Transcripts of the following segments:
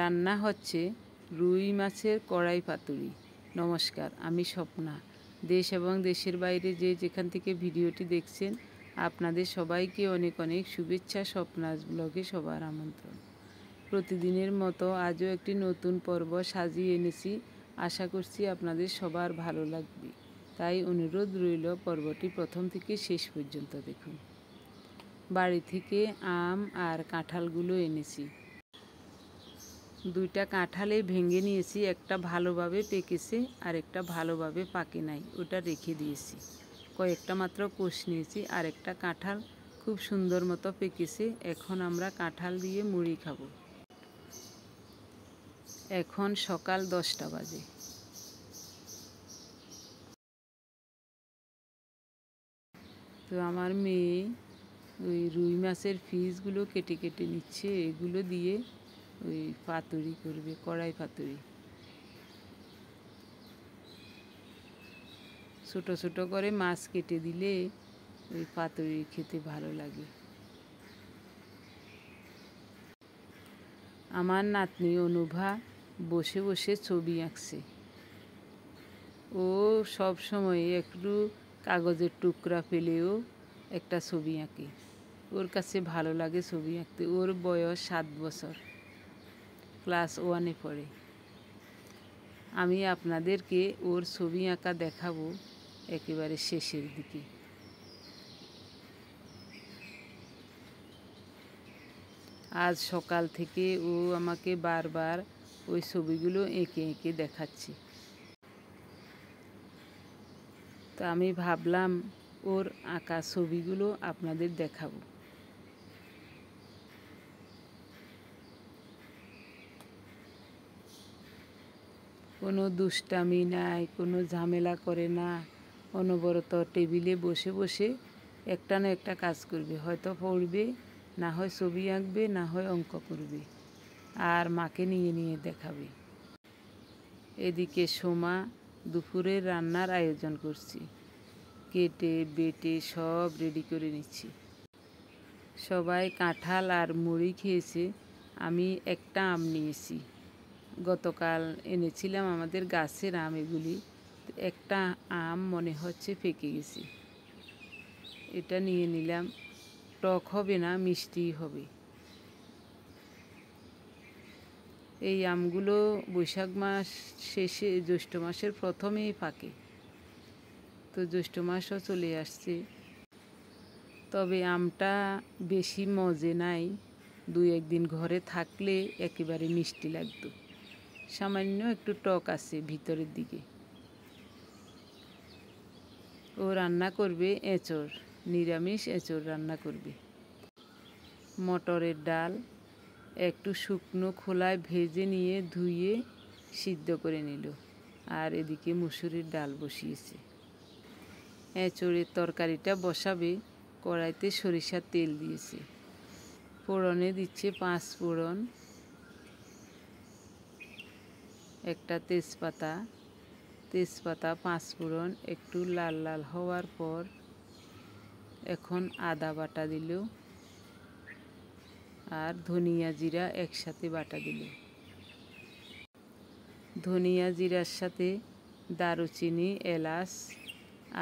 রান্না হচ্ছে রুই মাছের কড়াই পাতুরি নমস্কার আমি স্বপ্না দেশ এবং দেশের বাইরে যে যেখান থেকে ভিডিওটি দেখছেন আপনাদের সবাইকে অনেক অনেক শুভেচ্ছা স্বপ্নাজ ব্লগে সবার আমন্ত্রণ প্রতিদিনের মতো আজও একটি নতুন পর্ব সাজিয়ে এনেছি আশা করছি আপনাদের সবার ভালো লাগবে তাই অনুরোধ রইল পর্বটি প্রথম থেকে শেষ পর্যন্ত দেখুন বাড়ি থেকে আম আর কাঁঠালগুলো এনেছি দুইটা কাঁঠালে ভেঙে নিয়েছি একটা ভালোভাবে পেকেছে আর একটা ভালোভাবে পাকে নাই ওটা রেখে দিয়েছি কয়েকটা মাত্র কোষ নিয়েছি আর একটা কাঁঠাল খুব সুন্দর মতো পেকেছে এখন আমরা কাঁঠাল দিয়ে মুড়ি খাব এখন সকাল দশটা বাজে তো আমার মেয়ে ওই রুই মাছের ফিসগুলো কেটে কেটে নিচ্ছে এগুলো দিয়ে ওই পাতুরি করবে কড়াই পাতুরি ছোট ছোট করে মাছ কেটে দিলে ওই পাতুরি খেতে ভালো লাগে আমার নাতনি অনুভা বসে বসে ছবি আঁকছে ও সব সময় একটু কাগজের টুকরা পেলেও একটা ছবি আঁকে ওর কাছে ভালো লাগে ছবি আঁকতে ওর বয়স সাত বছর ক্লাস ওয়ানে পড়ে আমি আপনাদেরকে ওর ছবি আঁকা দেখাবো একেবারে শেষের দিকে আজ সকাল থেকে ও আমাকে বারবার ওই ছবিগুলো এঁকে এঁকে দেখাচ্ছে তো আমি ভাবলাম ওর আঁকা ছবিগুলো আপনাদের দেখাবো কোনো দুষ্টামি নাই কোনো ঝামেলা করে না অনবরত টেবিলে বসে বসে একটা না একটা কাজ করবে হয়তো পড়বে না হয় ছবি আঁকবে না হয় অঙ্ক করবে আর মাকে নিয়ে নিয়ে দেখাবে এদিকে সোমা দুপুরের রান্নার আয়োজন করছি কেটে বেটে সব রেডি করে নিচ্ছি সবাই কাঁঠাল আর মুড়ি খেয়েছে আমি একটা আম নিয়েছি গতকাল এনেছিলাম আমাদের গাছের আম এগুলি একটা আম মনে হচ্ছে ফেঁকে গেছে এটা নিয়ে নিলাম টক হবে না মিষ্টি হবে এই আমগুলো বৈশাখ মাস শেষে জ্যৈষ্ঠ মাসের প্রথমেই পাকে তো জ্যৈষ্ঠ মাসও চলে আসছে তবে আমটা বেশি মজে নাই দুই একদিন ঘরে থাকলে একেবারে মিষ্টি লাগতো সামান্য একটু টক আছে ভিতরের দিকে ও রান্না করবে এঁচর নিরামিষ এঁচর রান্না করবে মটরের ডাল একটু শুকনো খোলায় ভেজে নিয়ে ধুয়ে সিদ্ধ করে নিল আর এদিকে মুসুরির ডাল বসিয়েছে এঁচড়ের তরকারিটা বসাবে কড়াইতে সরিষার তেল দিয়েছে ফোড়নে দিচ্ছে পাঁচ ফোড়ন একটা তেজপাতা তেজপাতা পাঁচ ফোড়ন একটু লাল লাল হওয়ার পর এখন আদা বাটা দিল আর ধনিয়া জিরা একসাথে বাটা দিল ধনিয়া জিরার সাথে দারুচিনি এলাচ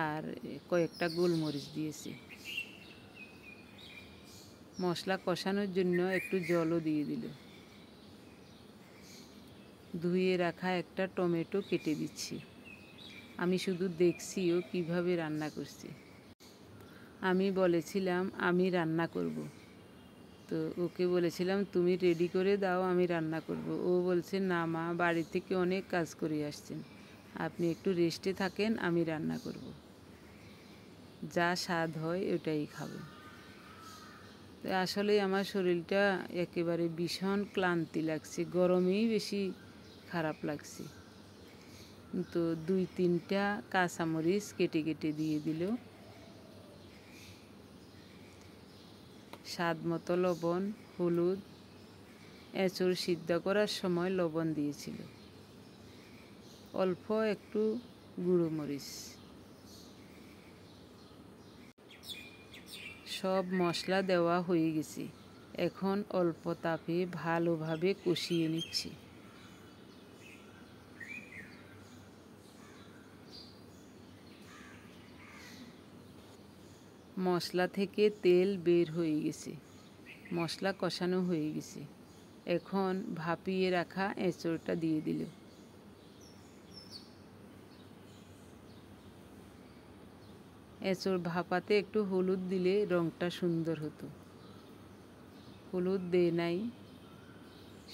আর কয়েকটা গোলমরিচ দিয়েছি মশলা কষানোর জন্য একটু জলও দিয়ে দিলো ধুয়ে রাখা একটা টমেটো কেটে দিচ্ছি আমি শুধু দেখছি ও কীভাবে রান্না করছে আমি বলেছিলাম আমি রান্না করব। তো ওকে বলেছিলাম তুমি রেডি করে দাও আমি রান্না করব। ও বলছে না মা বাড়ি থেকে অনেক কাজ করে আসছেন আপনি একটু রেস্টে থাকেন আমি রান্না করব। যা স্বাদ হয় ওটাই খাবেন আসলে আমার শরীরটা একেবারে ভীষণ ক্লান্তি লাগছে গরমেই বেশি খারাপ লাগছে তো দুই তিনটা কাঁচামরিচ কেটে কেটে দিয়ে দিল স্বাদ মতো লবণ হলুদ এঁচুর সিদ্ধ করার সময় লবণ দিয়েছিল অল্প একটু গুঁড়ো মরিচ সব মশলা দেওয়া হয়ে গেছে এখন অল্প তাপে ভালোভাবে কষিয়ে নিচ্ছি মশলা থেকে তেল বের হয়ে গেছে মশলা কষানো হয়ে গেছে এখন ভাপিয়ে রাখা এঁচড়টা দিয়ে দিল এঁচড় ভাপাতে একটু হলুদ দিলে রঙটা সুন্দর হতো হলুদ দে নাই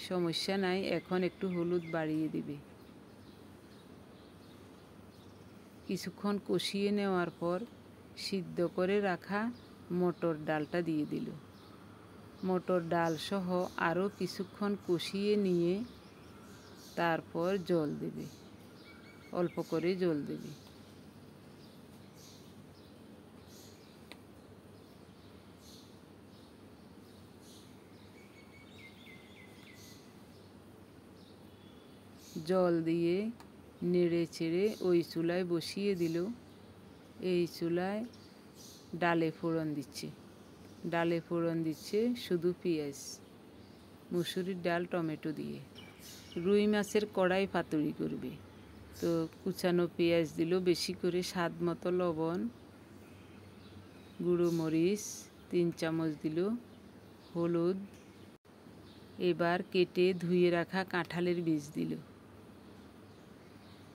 সমস্যা নাই এখন একটু হলুদ বাড়িয়ে দিবে কিছুক্ষণ কষিয়ে নেওয়ার পর সিদ্ধ করে রাখা মটর ডালটা দিয়ে দিল মটর ডাল সহ আরও কিছুক্ষণ কষিয়ে নিয়ে তারপর জল দেবে অল্প করে জল দেবে জল দিয়ে নেড়ে চেড়ে ওই চুলায় বসিয়ে দিল এই চুলায় ডালে ফোড়ন দিচ্ছি ডালে ফোড়ন দিচ্ছে শুধু পেঁয়াজ মুসুরির ডাল টমেটো দিয়ে রুই মাছের কড়াই পাতুড়ি করবে তো কুচানো পেঁয়াজ দিল বেশি করে স্বাদ মতো লবণ গুঁড়ো মরিচ তিন চামচ দিল হলুদ এবার কেটে ধুয়ে রাখা কাঁঠালের বীজ দিল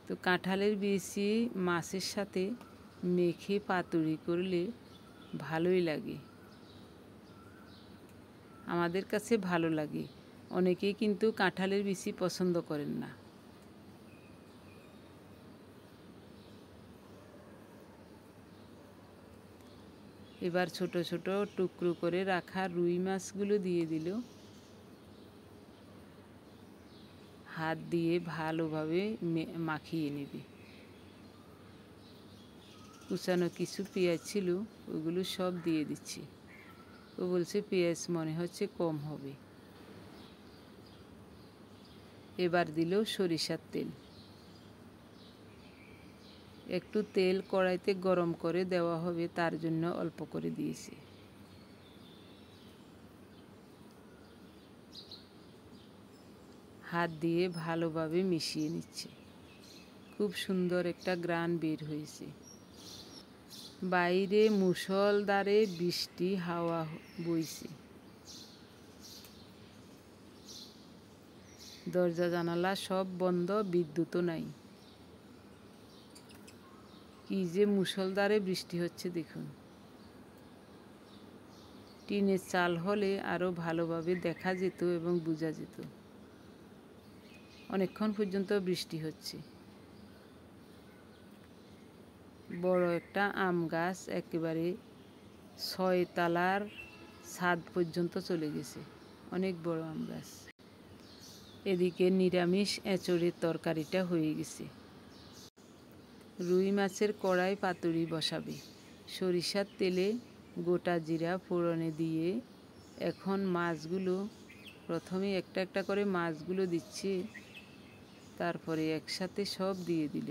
তো কাঁঠালের বীজই মাছের সাথে মেখে পাতুড়ি করলে ভালোই লাগে আমাদের কাছে ভালো লাগে অনেকেই কিন্তু কাঁঠালের বেশি পছন্দ করেন না এবার ছোট ছোট টুকরো করে রাখা রুই মাছগুলো দিয়ে দিল হাত দিয়ে ভালোভাবে মাখিয়ে নেবে কুচানো কিছু পেঁয়াজ ছিল ওগুলো সব দিয়ে দিচ্ছি ও বলছে পেঁয়াজ মনে হচ্ছে কম হবে এবার দিল সরিষার তেল একটু তেল কড়াইতে গরম করে দেওয়া হবে তার জন্য অল্প করে দিয়েছি হাত দিয়ে ভালোভাবে মিশিয়ে নিচ্ছে খুব সুন্দর একটা গ্রান বের হয়েছে বাইরে মুসলধারে বৃষ্টি হাওয়া বইছে দরজা জানালা সব বন্ধ বিদ্যুৎও নাই কি যে মুসলধারে বৃষ্টি হচ্ছে দেখুন টিনের চাল হলে আরও ভালোভাবে দেখা যেত এবং বোঝা যেত অনেকক্ষণ পর্যন্ত বৃষ্টি হচ্ছে বড় একটা আম গাছ একেবারে ছয় তালার ছাদ পর্যন্ত চলে গেছে অনেক বড় আম গাছ এদিকে নিরামিষ এঁচড়ের তরকারিটা হয়ে গেছে রুই মাছের কড়াই পাতুরি বসাবে সরিষার তেলে গোটা জিরা ফোড়নে দিয়ে এখন মাছগুলো প্রথমে একটা একটা করে মাছগুলো দিচ্ছি তারপরে একসাথে সব দিয়ে দিল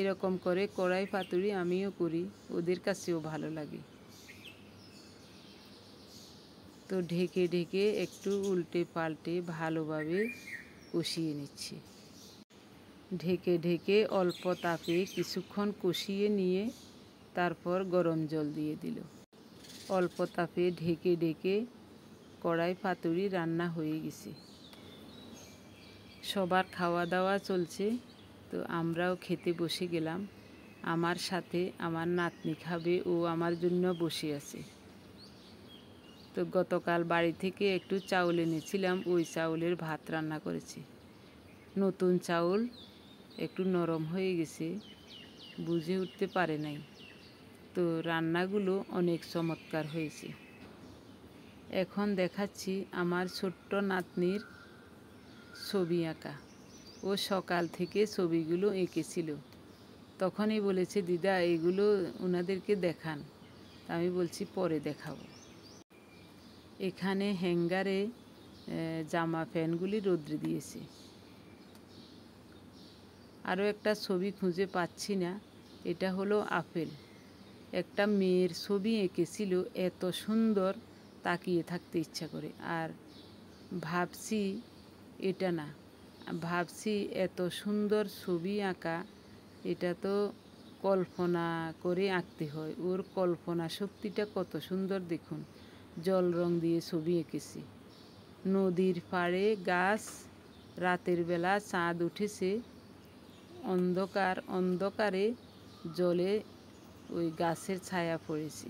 এরকম করে কড়াই পাতুরি আমিও করি ওদের কাছেও ভালো লাগে তো ঢেকে ঢেকে একটু উল্টে পাল্টে ভালোভাবে কষিয়ে নিচ্ছি ঢেকে ঢেকে অল্প তাপে কিছুক্ষণ কষিয়ে নিয়ে তারপর গরম জল দিয়ে দিল অল্প তাপে ঢেকে ঢেকে কড়াই পাতুরি রান্না হয়ে গেছে সবার খাওয়া দাওয়া চলছে তো আমরাও খেতে বসে গেলাম আমার সাথে আমার নাতনি খাবে ও আমার জন্য বসে আছে তো গতকাল বাড়ি থেকে একটু চাউল এনেছিলাম ওই চাউলের ভাত রান্না করেছি নতুন চাউল একটু নরম হয়ে গেছে বুঝে উঠতে পারে নাই তো রান্নাগুলো অনেক চমৎকার হয়েছে এখন দেখাচ্ছি আমার ছোট্ট নাতনির ছবি আঁকা ও সকাল থেকে ছবিগুলো এঁকেছিল তখনই বলেছে দিদা এগুলো ওনাদেরকে দেখান আমি বলছি পরে দেখাবো এখানে হ্যাঙ্গারে জামা ফ্যানগুলি রোদ্রে দিয়েছে আরও একটা ছবি খুঁজে পাচ্ছি না এটা হলো আপেল একটা মেয়ের ছবি এঁকেছিল এত সুন্দর তাকিয়ে থাকতে ইচ্ছা করে আর ভাবছি এটা না ভাবছি এত সুন্দর ছবি আঁকা এটা তো কল্পনা করে আঁকতে হয় ওর কল্পনা শক্তিটা কত সুন্দর দেখুন জল রং দিয়ে ছবি এঁকেছি নদীর পাড়ে গাছ রাতের বেলা চাঁদ উঠেছে অন্ধকার অন্ধকারে জলে ওই গাছের ছায়া পড়েছে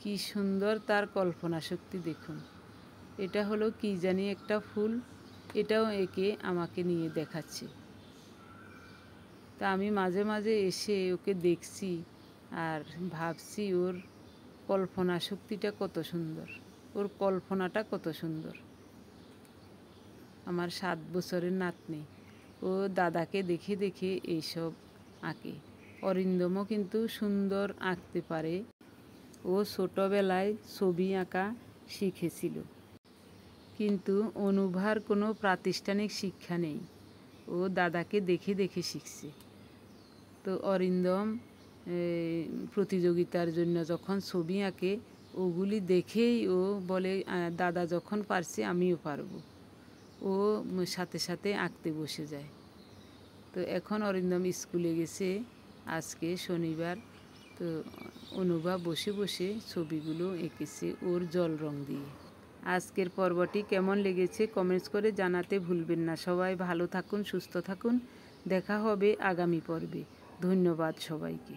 কি সুন্দর তার কল্পনা শক্তি দেখুন এটা হলো কি জানি একটা ফুল এটাও একে আমাকে নিয়ে দেখাচ্ছে তা আমি মাঝে মাঝে এসে ওকে দেখছি আর ভাবছি ওর কল্পনা শক্তিটা কত সুন্দর ওর কল্পনাটা কত সুন্দর আমার সাত বছরের নাতনি ও দাদাকে দেখে দেখে এইসব আঁকে অরিন্দমও কিন্তু সুন্দর আঁকতে পারে ও ছোটোবেলায় ছবি আঁকা শিখেছিল কিন্তু অনুভার কোনো প্রাতিষ্ঠানিক শিক্ষা নেই ও দাদাকে দেখে দেখে শিখছে তো অরিন্দম প্রতিযোগিতার জন্য যখন ছবি আঁকে ওগুলি দেখেই ও বলে দাদা যখন পারছে আমিও পারব ও সাথে সাথে আঁকতে বসে যায় তো এখন অরিন্দম স্কুলে গেছে আজকে শনিবার তো অনুভা বসে বসে ছবিগুলো এঁকেছে ওর জল রং দিয়ে আজকের পর্বটি কেমন লেগেছে কমেন্টস করে জানাতে ভুলবেন না সবাই ভালো থাকুন সুস্থ থাকুন দেখা হবে আগামী পর্বে ধন্যবাদ সবাইকে